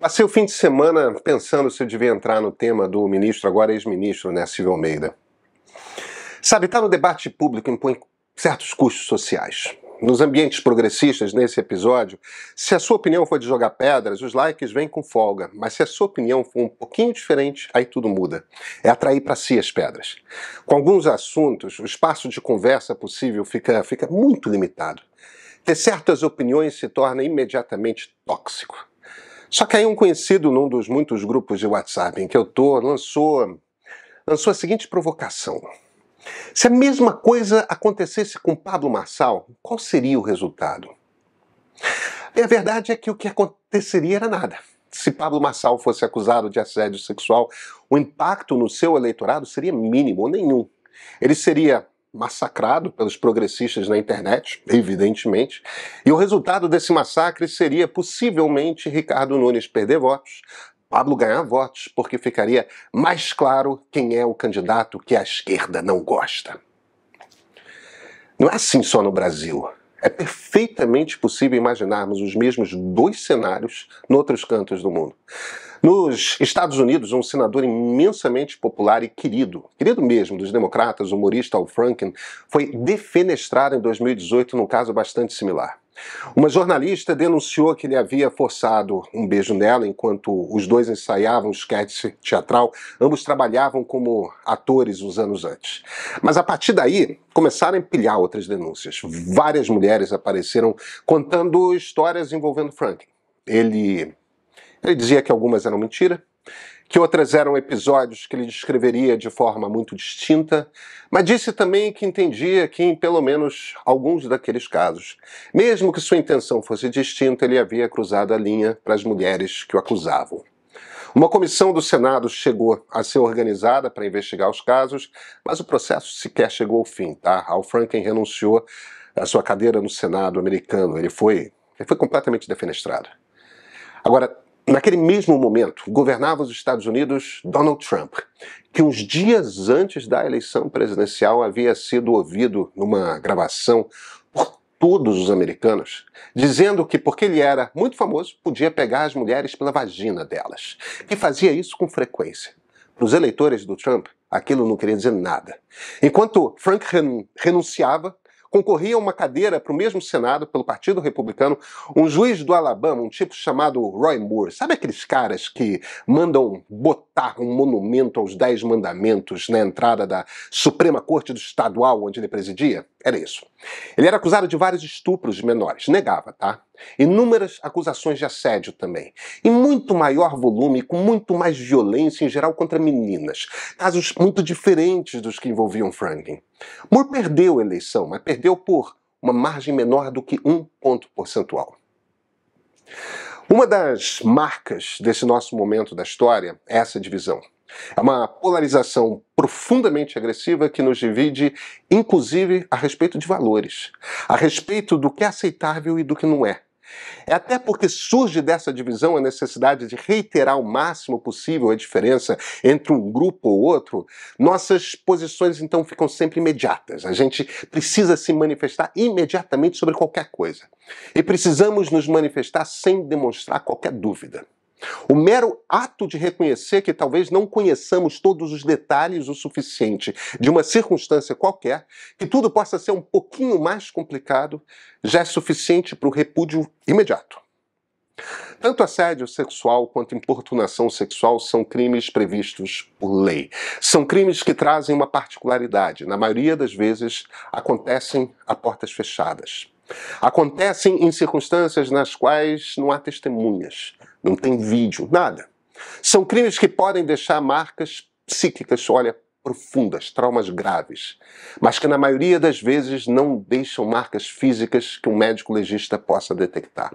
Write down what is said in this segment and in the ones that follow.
Passei o fim de semana pensando se eu devia entrar no tema do ministro, agora ex-ministro, né, Silvio Almeida. Sabe, está no debate público impõe certos custos sociais. Nos ambientes progressistas, nesse episódio, se a sua opinião for de jogar pedras, os likes vêm com folga, mas se a sua opinião for um pouquinho diferente, aí tudo muda. É atrair para si as pedras. Com alguns assuntos, o espaço de conversa possível fica, fica muito limitado. Ter certas opiniões se torna imediatamente tóxico. Só que aí um conhecido num dos muitos grupos de WhatsApp em que eu tô lançou, lançou a seguinte provocação. Se a mesma coisa acontecesse com Pablo Marçal, qual seria o resultado? E a verdade é que o que aconteceria era nada. Se Pablo Marçal fosse acusado de assédio sexual, o impacto no seu eleitorado seria mínimo, nenhum. Ele seria massacrado pelos progressistas na internet, evidentemente, e o resultado desse massacre seria possivelmente Ricardo Nunes perder votos, Pablo ganhar votos, porque ficaria mais claro quem é o candidato que a esquerda não gosta. Não é assim só no Brasil. É perfeitamente possível imaginarmos os mesmos dois cenários noutros cantos do mundo. Nos Estados Unidos, um senador imensamente popular e querido, querido mesmo dos democratas, o humorista Al Franken, foi defenestrado em 2018 num caso bastante similar. Uma jornalista denunciou que ele havia forçado um beijo nela enquanto os dois ensaiavam um esquete teatral. Ambos trabalhavam como atores uns anos antes. Mas a partir daí, começaram a empilhar outras denúncias. Várias mulheres apareceram contando histórias envolvendo Franklin. Ele ele dizia que algumas eram mentira, que outras eram episódios que ele descreveria de forma muito distinta, mas disse também que entendia que, em pelo menos alguns daqueles casos, mesmo que sua intenção fosse distinta, ele havia cruzado a linha para as mulheres que o acusavam. Uma comissão do Senado chegou a ser organizada para investigar os casos, mas o processo sequer chegou ao fim, tá? Al Franken renunciou à sua cadeira no Senado americano. Ele foi, ele foi completamente defenestrado. Agora, Naquele mesmo momento, governava os Estados Unidos Donald Trump, que uns dias antes da eleição presidencial havia sido ouvido numa gravação por todos os americanos, dizendo que porque ele era muito famoso, podia pegar as mulheres pela vagina delas, e fazia isso com frequência. Para os eleitores do Trump, aquilo não queria dizer nada. Enquanto Frank renunciava, concorria a uma cadeira para o mesmo Senado pelo Partido Republicano um juiz do Alabama, um tipo chamado Roy Moore. Sabe aqueles caras que mandam botar um monumento aos Dez Mandamentos na entrada da Suprema Corte do Estadual onde ele presidia? Era isso. Ele era acusado de vários estupros de menores, negava, tá? Inúmeras acusações de assédio também. Em muito maior volume, com muito mais violência em geral contra meninas. Casos muito diferentes dos que envolviam Franklin. Moore perdeu a eleição, mas perdeu por uma margem menor do que um ponto percentual. Uma das marcas desse nosso momento da história é essa divisão. É uma polarização profundamente agressiva que nos divide, inclusive a respeito de valores, a respeito do que é aceitável e do que não é, é até porque surge dessa divisão a necessidade de reiterar o máximo possível a diferença entre um grupo ou outro, nossas posições então ficam sempre imediatas. A gente precisa se manifestar imediatamente sobre qualquer coisa. E precisamos nos manifestar sem demonstrar qualquer dúvida. O mero ato de reconhecer que talvez não conheçamos todos os detalhes o suficiente de uma circunstância qualquer, que tudo possa ser um pouquinho mais complicado, já é suficiente para o repúdio imediato. Tanto assédio sexual quanto importunação sexual são crimes previstos por lei. São crimes que trazem uma particularidade. Na maioria das vezes, acontecem a portas fechadas. Acontecem em circunstâncias nas quais não há testemunhas, não tem vídeo, nada. São crimes que podem deixar marcas psíquicas, olha, profundas, traumas graves, mas que na maioria das vezes não deixam marcas físicas que um médico legista possa detectar.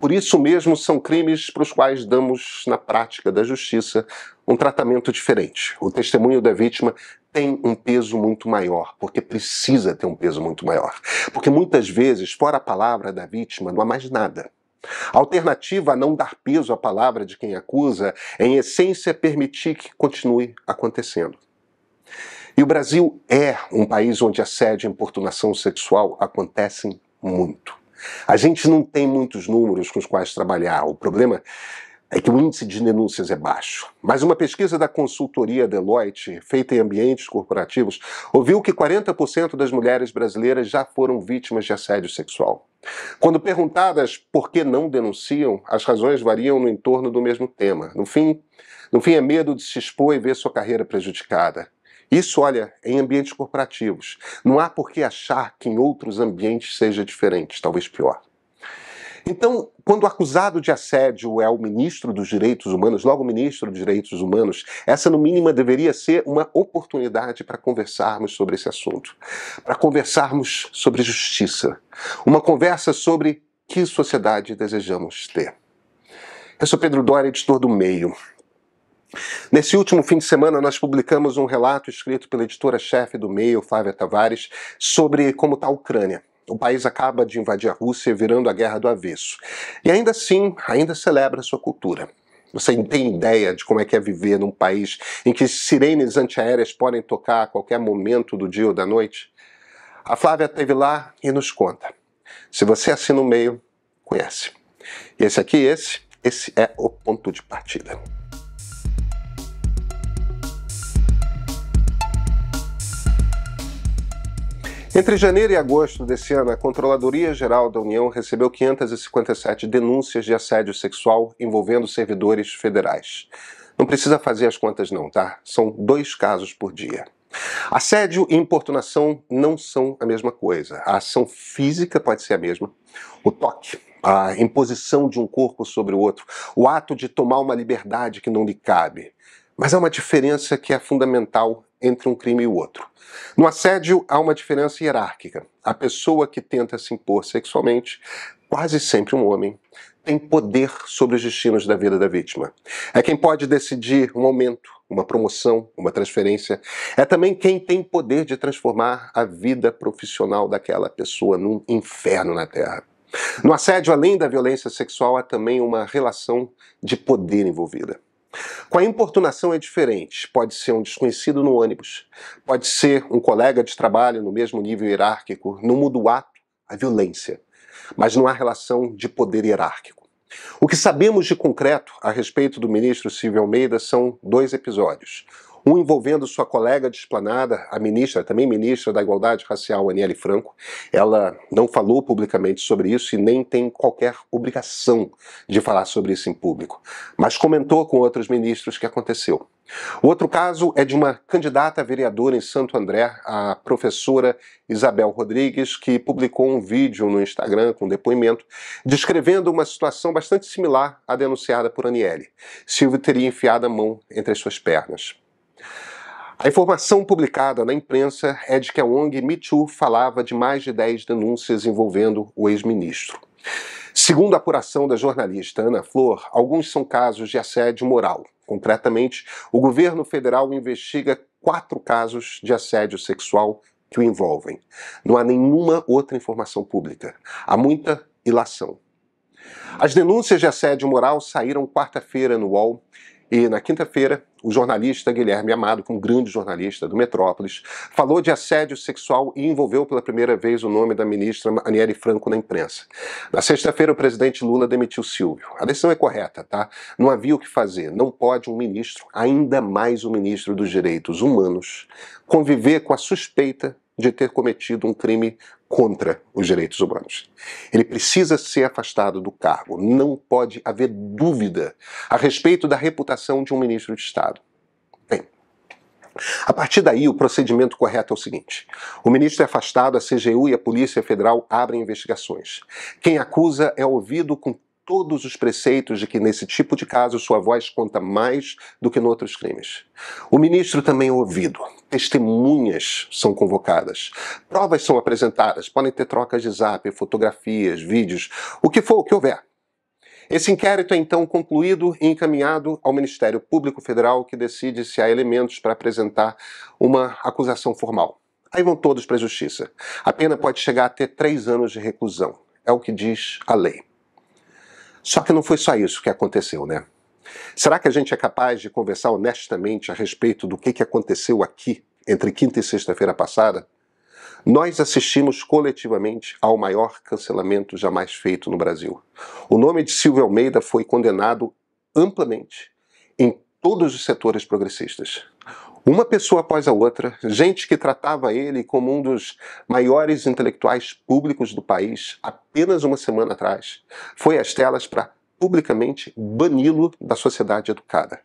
Por isso mesmo são crimes para os quais damos, na prática da justiça, um tratamento diferente. O testemunho da vítima tem um peso muito maior, porque precisa ter um peso muito maior. Porque muitas vezes, fora a palavra da vítima, não há mais nada. A alternativa a não dar peso à palavra de quem acusa é, em essência, é permitir que continue acontecendo. E o Brasil é um país onde assédio e importunação sexual acontecem muito. A gente não tem muitos números com os quais trabalhar. O problema é que o índice de denúncias é baixo. Mas uma pesquisa da consultoria Deloitte, feita em ambientes corporativos, ouviu que 40% das mulheres brasileiras já foram vítimas de assédio sexual. Quando perguntadas por que não denunciam, as razões variam no entorno do mesmo tema. No fim, no fim é medo de se expor e ver sua carreira prejudicada. Isso, olha, em ambientes corporativos. Não há por que achar que em outros ambientes seja diferente, talvez pior. Então, quando o acusado de assédio é o ministro dos Direitos Humanos, logo o ministro dos Direitos Humanos, essa no mínimo deveria ser uma oportunidade para conversarmos sobre esse assunto, para conversarmos sobre justiça, uma conversa sobre que sociedade desejamos ter. Eu sou Pedro Dória, editor do Meio. Nesse último fim de semana, nós publicamos um relato escrito pela editora-chefe do Meio, Flávia Tavares, sobre como está a Ucrânia. O país acaba de invadir a Rússia, virando a guerra do avesso. E ainda assim, ainda celebra sua cultura. Você tem ideia de como é que é viver num país em que sirenes antiaéreas podem tocar a qualquer momento do dia ou da noite? A Flávia esteve lá e nos conta. Se você assina o meio, conhece. E esse aqui, esse, esse é o ponto de partida. Entre janeiro e agosto desse ano, a Controladoria Geral da União recebeu 557 denúncias de assédio sexual envolvendo servidores federais. Não precisa fazer as contas não, tá? São dois casos por dia. Assédio e importunação não são a mesma coisa. A ação física pode ser a mesma. O toque, a imposição de um corpo sobre o outro, o ato de tomar uma liberdade que não lhe cabe. Mas há uma diferença que é fundamental entre um crime e o outro. No assédio, há uma diferença hierárquica. A pessoa que tenta se impor sexualmente, quase sempre um homem, tem poder sobre os destinos da vida da vítima. É quem pode decidir um aumento, uma promoção, uma transferência. É também quem tem poder de transformar a vida profissional daquela pessoa num inferno na Terra. No assédio, além da violência sexual, há também uma relação de poder envolvida. Com a importunação é diferente. Pode ser um desconhecido no ônibus, pode ser um colega de trabalho no mesmo nível hierárquico. No mudo ato, a violência. Mas não há relação de poder hierárquico. O que sabemos de concreto a respeito do ministro Silvio Almeida são dois episódios um envolvendo sua colega de esplanada, a ministra, também ministra da Igualdade Racial, Aniele Franco. Ela não falou publicamente sobre isso e nem tem qualquer obrigação de falar sobre isso em público, mas comentou com outros ministros que aconteceu. O outro caso é de uma candidata a vereadora em Santo André, a professora Isabel Rodrigues, que publicou um vídeo no Instagram com depoimento descrevendo uma situação bastante similar à denunciada por Aniele. Silvio teria enfiado a mão entre as suas pernas. A informação publicada na imprensa é de que a ONG Me Too falava de mais de 10 denúncias envolvendo o ex-ministro. Segundo a apuração da jornalista Ana Flor, alguns são casos de assédio moral. Concretamente, o governo federal investiga quatro casos de assédio sexual que o envolvem. Não há nenhuma outra informação pública. Há muita ilação. As denúncias de assédio moral saíram quarta-feira no UOL e na quinta-feira, o jornalista Guilherme Amado, é um grande jornalista do Metrópolis, falou de assédio sexual e envolveu pela primeira vez o nome da ministra Aniele Franco na imprensa. Na sexta-feira, o presidente Lula demitiu Silvio. A decisão é correta, tá? Não havia o que fazer. Não pode um ministro, ainda mais o um ministro dos Direitos Humanos, conviver com a suspeita de ter cometido um crime contra os direitos humanos. Ele precisa ser afastado do cargo, não pode haver dúvida a respeito da reputação de um ministro de Estado. Bem, a partir daí, o procedimento correto é o seguinte: o ministro é afastado, a CGU e a Polícia Federal abrem investigações. Quem acusa é ouvido com todos os preceitos de que, nesse tipo de caso, sua voz conta mais do que em outros crimes. O ministro também é ouvido. Testemunhas são convocadas. Provas são apresentadas. Podem ter trocas de zap, fotografias, vídeos, o que for, o que houver. Esse inquérito é então concluído e encaminhado ao Ministério Público Federal, que decide se há elementos para apresentar uma acusação formal. Aí vão todos para a justiça. A pena pode chegar até três anos de reclusão. É o que diz a lei. Só que não foi só isso que aconteceu, né? Será que a gente é capaz de conversar honestamente a respeito do que, que aconteceu aqui entre quinta e sexta-feira passada? Nós assistimos coletivamente ao maior cancelamento jamais feito no Brasil. O nome de Silvio Almeida foi condenado amplamente em todos os setores progressistas. Uma pessoa após a outra, gente que tratava ele como um dos maiores intelectuais públicos do país apenas uma semana atrás, foi às telas para publicamente bani-lo da sociedade educada.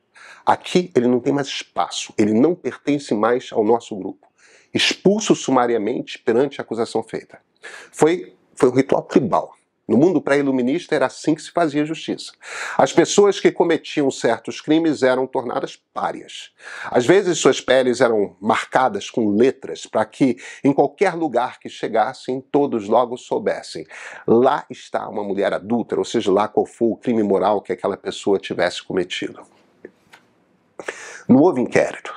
Aqui ele não tem mais espaço, ele não pertence mais ao nosso grupo. Expulso sumariamente perante a acusação feita. Foi, foi um ritual tribal no mundo pré-iluminista era assim que se fazia justiça. As pessoas que cometiam certos crimes eram tornadas párias. Às vezes suas peles eram marcadas com letras para que em qualquer lugar que chegassem todos logo soubessem. Lá está uma mulher adulta, ou seja, lá qual for o crime moral que aquela pessoa tivesse cometido. Não houve inquérito,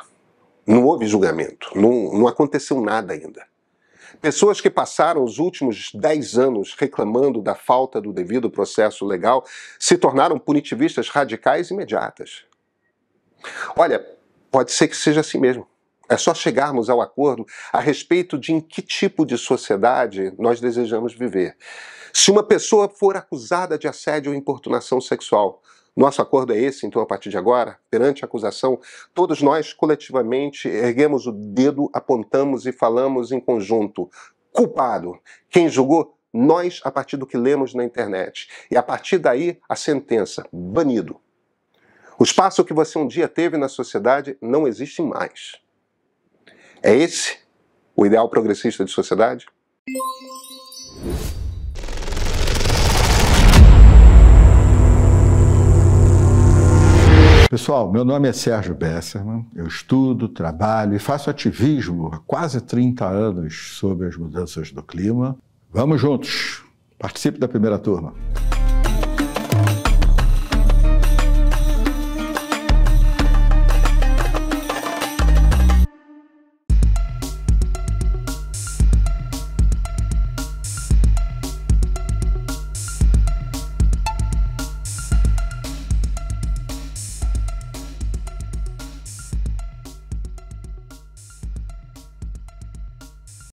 não houve julgamento, não, não aconteceu nada ainda. Pessoas que passaram os últimos 10 anos reclamando da falta do devido processo legal se tornaram punitivistas radicais imediatas. Olha, pode ser que seja assim mesmo. É só chegarmos ao acordo a respeito de em que tipo de sociedade nós desejamos viver. Se uma pessoa for acusada de assédio ou importunação sexual, nosso acordo é esse, então a partir de agora, perante a acusação, todos nós coletivamente erguemos o dedo, apontamos e falamos em conjunto. Culpado! Quem julgou? Nós, a partir do que lemos na internet. E a partir daí, a sentença: banido. O espaço que você um dia teve na sociedade não existe mais. É esse o ideal progressista de sociedade? Pessoal, meu nome é Sérgio Besserman, eu estudo, trabalho e faço ativismo há quase 30 anos sobre as mudanças do clima. Vamos juntos! Participe da primeira turma.